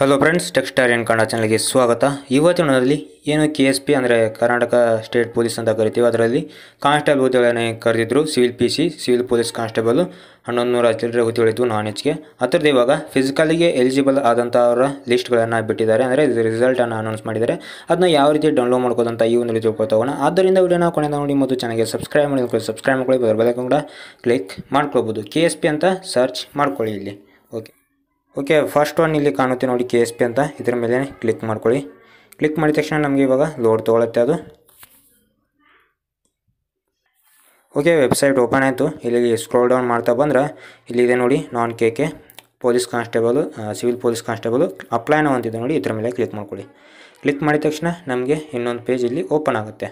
hello friends ಟೆಕ್ಸ್ಟಾರಿಯನ್ Kannada ಚಾನಲ್ಗೆ ಸ್ವಾಗತ ಇವತ್ತಿನಲ್ಲಿ ಏನು ಕೆ ಎಸ್ ಪಿ ಅಂದರೆ ಕರ್ನಾಟಕ ಸ್ಟೇಟ್ ಪೊಲೀಸ್ ಅಂತ ಕರಿತೀವಿ ಅದರಲ್ಲಿ ಕಾನ್ಸ್ಟೇಬಲ್ ಹುದ್ದೆಗಳನ್ನೇ ಕರೆದಿದ್ರು civil P C civil police constable ಹನ್ನೊಂದು ನೂರ ಹತ್ತಿರ ಹುದ್ದೆಗಳಿದ್ವು ನಾನ್ ಎಚ್ಗೆ ಅದರದ್ದು ಇವಾಗ ಫಿಸಿಕಲಿಗೆ ಎಲಿಜಿಬಲ್ ಆದಂಥವರ ಲಿಸ್ಟ್ಗಳನ್ನು ಬಿಟ್ಟಿದ್ದಾರೆ ಅಂದರೆ ರಿಸಲ್ಟನ್ನು ಅನೌನ್ಸ್ ಮಾಡಿದ್ದಾರೆ ಅದನ್ನ ಯಾವ ರೀತಿ ಡೌನ್ಲೋಡ್ ಮಾಡ್ಕೋದಂತ ಈ ಒಂದು ರೀತಿ ತಿಳ್ಕೊತೋಗೋಣ ಆದ್ದರಿಂದ ವಿಡಿಯೋನ ಕೊನೆ ನೋಡಿ ಮತ್ತು ಚೆನ್ನಾಗಿ ಸಬ್ಸ್ಕ್ರೈಬ್ ಮಾಡಿ ಸಬ್ಸ್ಕ್ರೈಬ್ ಮಾಡ್ಕೊಳ್ಳಿ ಬರಬೇಕು ಕೂಡ ಕ್ಲಿಕ್ ಮಾಡ್ಕೊಳ್ಬೋದು ಕೆ ಎಸ್ ಪಿ ಅಂತ ಸರ್ಚ್ ಮಾಡ್ಕೊಳ್ಳಿ ಇಲ್ಲಿ ಓಕೆ ಫಸ್ಟ್ ಒನ್ ಇಲ್ಲಿ ಕಾಣುತ್ತೆ ನೋಡಿ ಕೆ ಎಸ್ ಪಿ ಅಂತ ಇದರ ಮೇಲೆ ಕ್ಲಿಕ್ ಮಾಡ್ಕೊಳ್ಳಿ ಕ್ಲಿಕ್ ಮಾಡಿದ ತಕ್ಷಣ ನಮಗೆ ಇವಾಗ ಲೋಡ್ ತೊಗೊಳತ್ತೆ ಅದು ಓಕೆ ವೆಬ್ಸೈಟ್ ಓಪನ್ ಆಯಿತು ಇಲ್ಲಿ ಸ್ಕ್ರೋಲ್ ಡೌನ್ ಮಾಡ್ತಾ ಬಂದ್ರೆ ಇಲ್ಲಿದೆ ನೋಡಿ ನಾನ್ K K police constable civil police constable ಅಪ್ಲೈನ ಅಂತಿದೆ ನೋಡಿ ಇದರ ಮೇಲೆ ಕ್ಲಿಕ್ ಮಾಡ್ಕೊಳ್ಳಿ ಕ್ಲಿಕ್ ಮಾಡಿದ ತಕ್ಷಣ ನಮಗೆ ಇನ್ನೊಂದು ಪೇಜ್ ಇಲ್ಲಿ ಓಪನ್ ಆಗುತ್ತೆ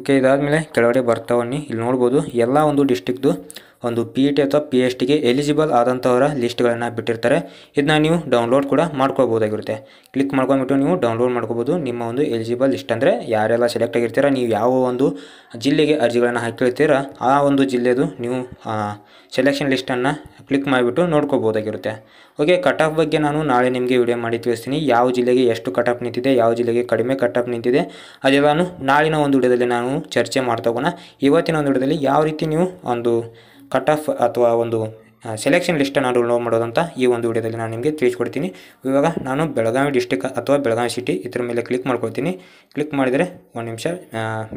ಓಕೆ ಇದಾದಮೇಲೆ ಕೆಳಗಡೆ ಬರ್ತಾ ಇಲ್ಲಿ ನೋಡ್ಬೋದು ಎಲ್ಲ ಒಂದು ಡಿಸ್ಟಿಕ್ದು ಒಂದು ಪಿ ಇ ಟಿ ಅಥವಾ ಪಿ ಎಚ್ ಟಿಗೆ ಎಲಿಜಿಬಲ್ ಆದಂಥವರ ಲಿಸ್ಟ್ಗಳನ್ನು ಬಿಟ್ಟಿರ್ತಾರೆ ಇದನ್ನ ನೀವು ಡೌನ್ಲೋಡ್ ಕೂಡ ಮಾಡ್ಕೋಬೋದಾಗಿರುತ್ತೆ ಕ್ಲಿಕ್ ಮಾಡ್ಕೊಂಡ್ಬಿಟ್ಟು ನೀವು ಡೌನ್ಲೋಡ್ ಮಾಡ್ಕೋಬೋದು ನಿಮ್ಮ ಒಂದು ಎಲಿಜಿಬಲ್ ಲಿಸ್ಟ್ ಅಂದರೆ ಯಾರೆಲ್ಲ ಸೆಲೆಕ್ಟ್ ಆಗಿರ್ತೀರ ನೀವು ಯಾವ ಒಂದು ಜಿಲ್ಲೆಗೆ ಅರ್ಜಿಗಳನ್ನು ಹಾಕಿರ್ತೀರ ಆ ಒಂದು ಜಿಲ್ಲೆದು ನೀವು ಸೆಲೆಕ್ಷನ್ ಲಿಸ್ಟನ್ನು ಕ್ಲಿಕ್ ಮಾಡಿಬಿಟ್ಟು ನೋಡ್ಕೋಬೋದಾಗಿರುತ್ತೆ ಓಕೆ ಕಟ್ ಆಫ್ ಬಗ್ಗೆ ನಾನು ನಾಳೆ ನಿಮಗೆ ವಿಡಿಯೋ ಮಾಡಿ ತಿಳಿಸ್ತೀನಿ ಯಾವ ಜಿಲ್ಲೆಗೆ ಎಷ್ಟು ಕಟ್ ಆಫ್ ನಿಂತಿದೆ ಯಾವ ಜಿಲ್ಲೆಗೆ ಕಡಿಮೆ ಕಟ್ ಆಫ್ ನಿಂತಿದೆ ಅದೆಲ್ಲಾನು ನಾಳಿನ ಒಂದು ವಿಡಿಯೋದಲ್ಲಿ ನಾನು ಚರ್ಚೆ ಮಾಡ್ತಾ ಹೋಗೋಣ ಇವತ್ತಿನ ಒಂದು ವಿಡಿಯೋದಲ್ಲಿ ಯಾವ ರೀತಿ ನೀವು ಒಂದು ಕಟ್ ಆಫ್ ಅಥವಾ ಒಂದು ಸೆಲೆಕ್ಷನ್ ಲಿಸ್ಟನ್ನು ಡೌನ್ಲೋಡ್ ಮಾಡೋದಂತ ಈ ಒಂದು ವಿಡಿಯೋದಲ್ಲಿ ನಾನು ನಿಮಗೆ ತಿಳಿಸ್ಕೊಡ್ತೀನಿ ಇವಾಗ ನಾನು ಬೆಳಗಾವಿ ಡಿಸ್ಟಿಕ್ ಅಥವಾ ಬೆಳಗಾವಿ ಸಿಟಿ ಇದ್ರ ಮೇಲೆ ಕ್ಲಿಕ್ ಮಾಡ್ಕೊಳ್ತೀನಿ ಕ್ಲಿಕ್ ಮಾಡಿದರೆ ಒಂದು ನಿಮಿಷ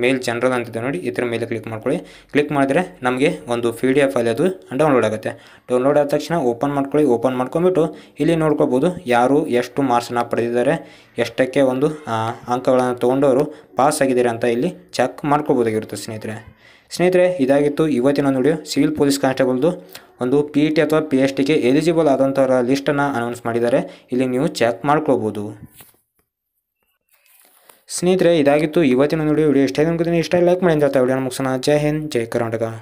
ಮೇಲ್ ಜನರಲ್ ಇದೆ ನೋಡಿ ಇದ್ರ ಮೇಲೆ ಕ್ಲಿಕ್ ಮಾಡ್ಕೊಳ್ಳಿ ಕ್ಲಿಕ್ ಮಾಡಿದರೆ ನಮಗೆ ಒಂದು ಪಿ ಡಿ ಎಫ್ ಅಲ್ಲಿ ಅದು ಡೌನ್ಲೋಡ್ ಆಗುತ್ತೆ ಡೌನ್ಲೋಡ್ ಆದ ತಕ್ಷಣ ಓಪನ್ ಮಾಡ್ಕೊಳ್ಳಿ ಓಪನ್ ಮಾಡ್ಕೊಂಬಿಟ್ಟು ಇಲ್ಲಿ ನೋಡ್ಕೋಬೋದು ಯಾರು ಎಷ್ಟು ಮಾರ್ಕ್ಸನ್ನ ಪಡೆದಿದ್ದಾರೆ ಎಷ್ಟಕ್ಕೆ ಒಂದು ಅಂಕಗಳನ್ನು ತೊಗೊಂಡವರು ಪಾಸ್ ಆಗಿದ್ದಾರೆ ಅಂತ ಇಲ್ಲಿ ಚೆಕ್ ಮಾಡ್ಕೋಬೋದಾಗಿರುತ್ತೆ ಸ್ನೇಹಿತರೆ ಸ್ನೇಹಿತರೆ ಇದಾಗಿತ್ತು ಇವತ್ತಿನ ಒಂದು ಸಿವಿಲ್ ಪೊಲೀಸ್ ಕಾನ್ಸ್ಟೇಬಲ್ದು ಒಂದು ಪಿ ಟಿ e ಅಥವಾ ಪಿ ಎಚ್ ಟಿಗೆ ಎಲಿಜಿಬಲ್ ಆದಂಥವರ ಲಿಸ್ಟನ್ನು ಅನೌನ್ಸ್ ಮಾಡಿದ್ದಾರೆ ಇಲ್ಲಿ ನೀವು ಚೆಕ್ ಮಾಡ್ಕೋಬೋದು ಸ್ನೇಹಿತರೆ ಇದಾಗಿತ್ತು ಇವತ್ತಿನ ಒಂದು ವಿಡಿಯೋ ವಿಡಿಯೋ ಇಷ್ಟ ಇಷ್ಟ ಲೈಕ್ ಮಾಡಿ ಅಂತ ವಿಡಿಯೋ ಮುಗಿಸೋಣ ಜೈ ಹಿಂದ್ ಜೈ ಕರ್ನಾಟಕ